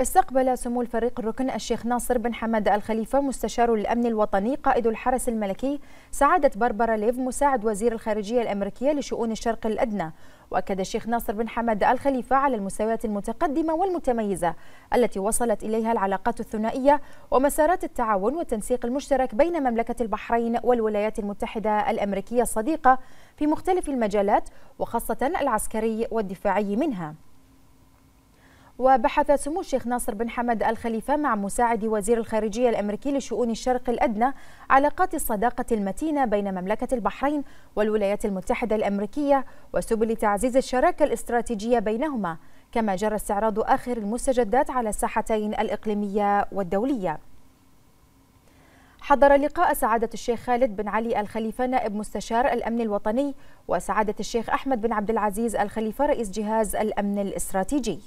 استقبل سمو الفريق الركن الشيخ ناصر بن حمد الخليفة مستشار الأمن الوطني قائد الحرس الملكي سعادة بربرا ليف مساعد وزير الخارجية الأمريكية لشؤون الشرق الأدنى وأكد الشيخ ناصر بن حمد الخليفة على المستويات المتقدمة والمتميزة التي وصلت إليها العلاقات الثنائية ومسارات التعاون والتنسيق المشترك بين مملكة البحرين والولايات المتحدة الأمريكية الصديقة في مختلف المجالات وخاصة العسكري والدفاعي منها وبحث سمو الشيخ ناصر بن حمد الخليفة مع مساعد وزير الخارجية الأمريكي لشؤون الشرق الأدنى علاقات الصداقة المتينة بين مملكة البحرين والولايات المتحدة الأمريكية وسبل تعزيز الشراكة الاستراتيجية بينهما كما جرى استعراض آخر المستجدات على الساحتين الإقليمية والدولية حضر لقاء سعادة الشيخ خالد بن علي الخليفة نائب مستشار الأمن الوطني وسعادة الشيخ أحمد بن عبد العزيز الخليفة رئيس جهاز الأمن الاستراتيجي